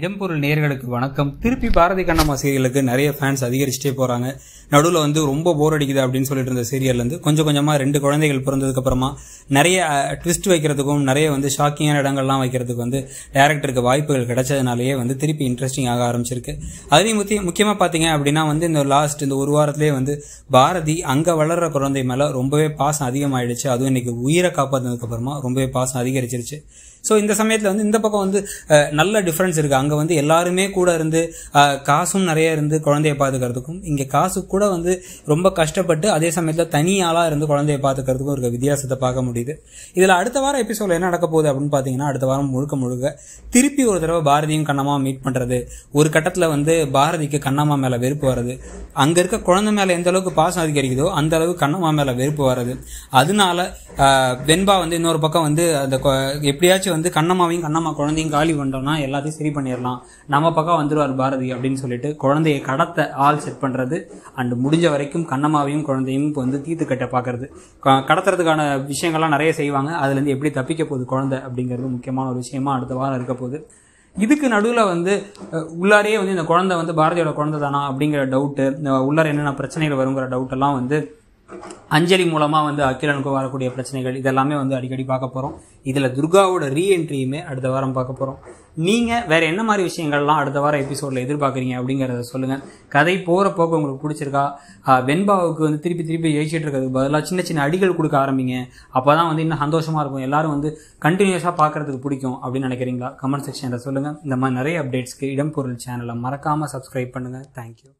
இடம்பொருள் நேர்களுக்கு வணக்கம் திருப்பி பாரதி கண்ணம்மா சீரியலுக்கு நிறைய ஃபேன்ஸ் அதிகரிச்சிட்டே போகிறாங்க நடுவில் வந்து ரொம்ப போர் அடிக்குது அப்படின்னு சொல்லிட்டு இருந்த சீரியல்லேருந்து கொஞ்சம் கொஞ்சமாக ரெண்டு குழந்தைகள் பிறந்ததுக்கப்புறமா நிறைய ட்விஸ்ட் வைக்கிறதுக்கும் நிறைய வந்து ஷாக்கிங்கான இடங்கள்லாம் வைக்கிறதுக்கு வந்து டேரக்டருக்கு வாய்ப்புகள் கிடைச்சதுனாலேயே வந்து திருப்பி இன்ட்ரெஸ்டிங் ஆக ஆரம்பிச்சிருக்கு அதையும் முத்தி முக்கியமாக பார்த்தீங்க அப்படின்னா வந்து இந்த லாஸ்ட் இந்த ஒரு வாரத்திலேயே வந்து பாரதி அங்கே வளர்கிற குழந்தை மேலே ரொம்பவே பாசம் அதிகமாகிடுச்சு அதுவும் இன்றைக்கி உயிரை அப்புறமா ரொம்பவே பாசம் அதிகரிச்சிருச்சு ஸோ இந்த சமயத்தில் வந்து இந்த பக்கம் வந்து நல்ல டிஃப்ரென்ஸ் இருக்காங்க அங்கே வந்து எல்லாருமே கூட இருந்து காசும் நிறைய இருந்து குழந்தைய பார்த்துக்கிறதுக்கும் இங்கே காசு கூட வந்து ரொம்ப கஷ்டப்பட்டு அதே சமயத்தில் தனி ஆளாக இருந்து குழந்தைய பார்த்துக்கிறதுக்கும் இருக்க வித்தியாசத்தை பார்க்க முடியுது இதில் அடுத்த வாரம் எபிசோடில் என்ன நடக்க போகுது அப்படின்னு பார்த்தீங்கன்னா அடுத்த வாரம் முழுக்க முழுக்க திருப்பி ஒரு தடவை பாரதியும் கண்ணம்மா மீட் பண்ணுறது ஒரு கட்டத்தில் வந்து பாரதிக்கு கண்ணம்மா மேலே வெறுப்பு வர்றது அங்கே இருக்க குழந்தை மேலே எந்த அளவுக்கு பாசம் அதிகரிக்குதோ அந்த அளவுக்கு கண்ணம்மா மேலே வெறுப்பு வர்றது அதனால வெண்பா வந்து இன்னொரு பக்கம் வந்து அந்த எப்படியாச்சும் வந்து கண்ணம்மாவையும் கண்ணம்மா குழந்தையும் காலி பண்ணோம்னா எல்லாத்தையும் சரி பண்ணி பண்ணிடலாம் நம்ம பக்கம் வந்துடுவார் பாரதி அப்படின்னு சொல்லிட்டு குழந்தைய கடத்த ஆள் செட் பண்ணுறது அண்ட் முடிஞ்ச வரைக்கும் கண்ணம்மாவையும் குழந்தையும் இப்போ வந்து தீத்து கட்ட பார்க்கறது கடத்துறதுக்கான விஷயங்கள்லாம் நிறைய செய்வாங்க அதுலேருந்து எப்படி தப்பிக்க போகுது குழந்தை அப்படிங்கிறது முக்கியமான ஒரு விஷயமா அடுத்த வாரம் இருக்க போகுது இதுக்கு நடுவில் வந்து உள்ளாரே வந்து இந்த குழந்தை வந்து பாரதியோட குழந்தை தானா அப்படிங்கிற டவுட்டு உள்ளார என்னென்ன பிரச்சனைகள் வருங்கிற டவுட்டெல்லாம் வந்து அஞ்சலி மூலமாக வந்து அகிலனுக்கு வரக்கூடிய பிரச்சனைகள் இதெல்லாமே வந்து அடிக்கடி பார்க்க போகிறோம் இதில் துர்காவோட ரீஎன்ட்ரியுமே அடுத்த வாரம் பார்க்க போகிறோம் நீங்கள் வேறு என்ன மாதிரி விஷயங்கள்லாம் அடுத்த வாரம் எபிசோடில் எதிர்பார்க்குறீங்க அப்படிங்கிறத சொல்லுங்கள் கதை போகிற போக்கு உங்களுக்கு பிடிச்சிருக்கா வெண்பாவுக்கு வந்து திருப்பி திருப்பி எழுச்சிட்டு இருக்கிறதுக்கு பதிலாக சின்ன சின்ன அடிகள் கொடுக்க ஆரம்பிங்க அப்போ தான் வந்து இன்னும் சந்தோஷமாக இருக்கும் எல்லோரும் வந்து கண்டினியூஸாக பார்க்குறதுக்கு பிடிக்கும் அப்படின்னு நினைக்கிறீங்களா கமெண்ட் செக்ஷனில் சொல்லுங்கள் இந்த மாதிரி நிறைய அப்டேட்ஸ்க்கு இடம்பொருள் சேனலை மறக்காமல் சப்ஸ்கிரைப் பண்ணுங்கள் தேங்க்யூ